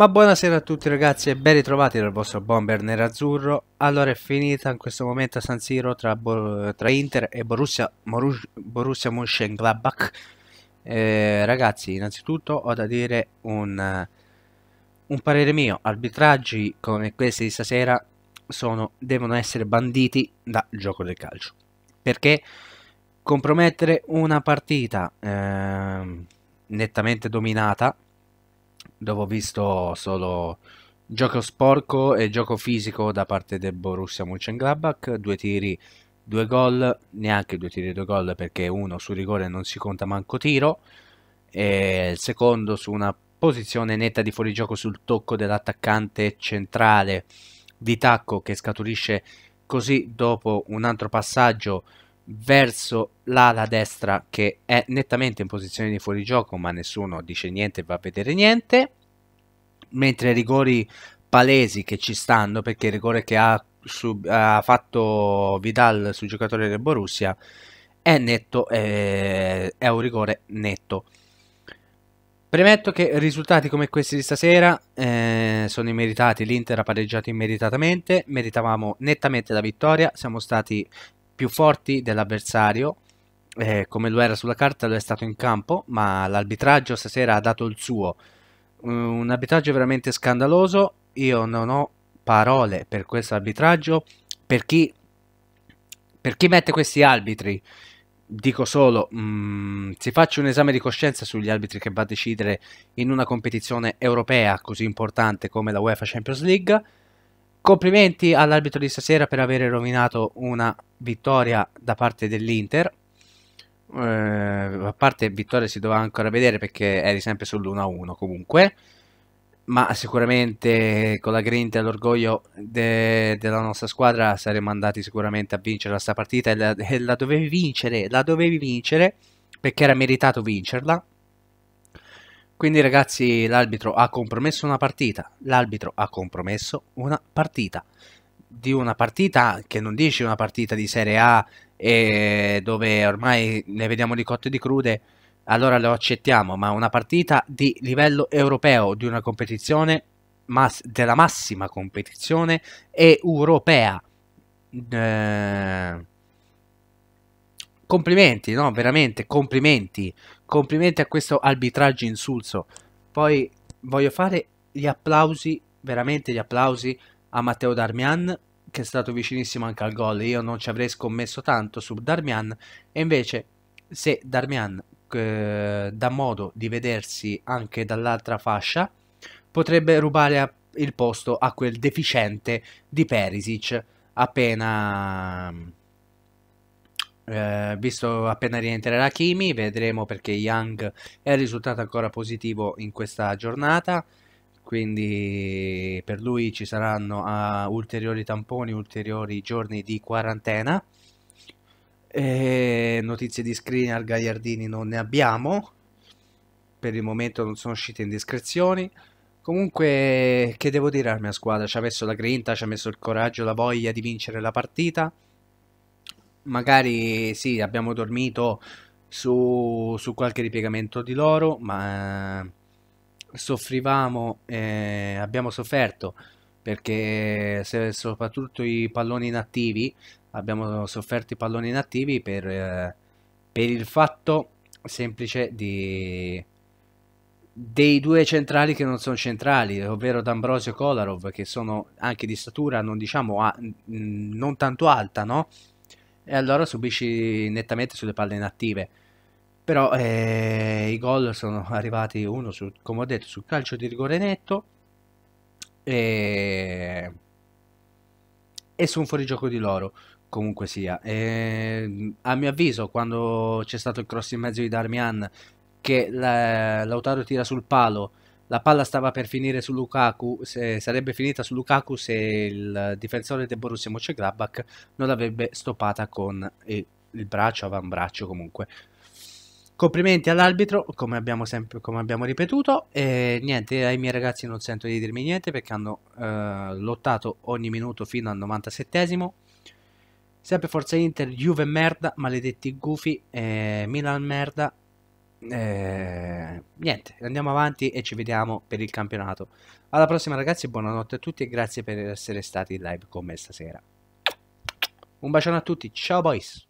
Ma buonasera a tutti ragazzi e ben ritrovati dal vostro bomber nerazzurro. Allora è finita in questo momento a San Siro tra, tra Inter e Borussia, Morus Borussia Mönchengladbach. Eh, ragazzi, innanzitutto ho da dire un, un parere mio. Arbitraggi come questi di stasera sono, devono essere banditi dal gioco del calcio. Perché compromettere una partita eh, nettamente dominata dove ho visto solo gioco sporco e gioco fisico da parte del Borussia Mönchengladbach, due tiri, due gol, neanche due tiri, due gol perché uno su rigore non si conta manco tiro e il secondo su una posizione netta di fuorigioco sul tocco dell'attaccante centrale di tacco che scaturisce così dopo un altro passaggio verso l'ala destra che è nettamente in posizione di fuorigioco ma nessuno dice niente va a vedere niente mentre i rigori palesi che ci stanno perché il rigore che ha, sub, ha fatto Vidal sul giocatore del Borussia è netto è, eh, è un rigore netto Premetto che risultati come questi di stasera eh, sono immeritati, l'Inter ha pareggiato immeritatamente, meritavamo nettamente la vittoria, siamo stati più forti dell'avversario, eh, come lo era sulla carta lo è stato in campo, ma l'arbitraggio stasera ha dato il suo. Mm, un arbitraggio veramente scandaloso, io non ho parole per questo arbitraggio, per chi, per chi mette questi arbitri dico solo, mh, mm, si faccia un esame di coscienza sugli arbitri che va a decidere in una competizione europea così importante come la UEFA Champions League Complimenti all'arbitro di stasera per aver rovinato una vittoria da parte dell'Inter. Eh, a parte vittoria si doveva ancora vedere perché eri sempre sull'1-1 comunque. Ma sicuramente con la grinta e l'orgoglio de della nostra squadra saremmo andati sicuramente a vincere questa partita e la, e la dovevi vincere, la dovevi vincere perché era meritato vincerla quindi ragazzi l'arbitro ha compromesso una partita, l'arbitro ha compromesso una partita, di una partita che non dici una partita di Serie A e dove ormai ne vediamo di cotte e di crude, allora lo accettiamo, ma una partita di livello europeo, di una competizione mass della massima competizione europea. Eh, complimenti, no? Veramente complimenti complimenti a questo arbitraggio insulso. Poi voglio fare gli applausi, veramente gli applausi a Matteo Darmian che è stato vicinissimo anche al gol. Io non ci avrei scommesso tanto su Darmian e invece se Darmian eh, dà modo di vedersi anche dall'altra fascia potrebbe rubare a, il posto a quel deficiente di Perisic appena eh, visto appena rientrerà Kimi, vedremo perché Young è risultato ancora positivo in questa giornata. Quindi per lui ci saranno uh, ulteriori tamponi, ulteriori giorni di quarantena. E notizie di screener Gagliardini non ne abbiamo. Per il momento non sono uscite indiscrezioni. Comunque, che devo dire alla mia squadra? Ci ha messo la grinta, ci ha messo il coraggio, la voglia di vincere la partita magari sì, abbiamo dormito su, su qualche ripiegamento di loro, ma soffrivamo, eh, abbiamo sofferto perché se, soprattutto i palloni inattivi abbiamo sofferto i palloni inattivi per, eh, per il fatto semplice di, dei due centrali che non sono centrali, ovvero D'Ambrosio e Kolarov, che sono anche di statura non diciamo a, non tanto alta, no? e allora subisci nettamente sulle palle inattive. Però eh, i gol sono arrivati uno, su, come ho detto, sul calcio di rigore netto e, e su un fuorigioco di loro comunque sia. Eh, a mio avviso, quando c'è stato il cross in mezzo di Darmian, che la, Lautaro tira sul palo la palla stava per finire su Lukaku, se, sarebbe finita su Lukaku se il difensore del Borussia Mönchengladbach non l'avrebbe stoppata con il, eh, il braccio, avambraccio comunque. Complimenti all'arbitro, come abbiamo, sempre, come abbiamo ripetuto, e niente, ai miei ragazzi non sento di dirmi niente perché hanno eh, lottato ogni minuto fino al 97esimo. Sempre Forza Inter, Juve merda, maledetti gufi, eh, Milan merda, eh, niente, andiamo avanti e ci vediamo per il campionato. Alla prossima ragazzi, buonanotte a tutti e grazie per essere stati in live con me stasera. Un bacione a tutti, ciao boys!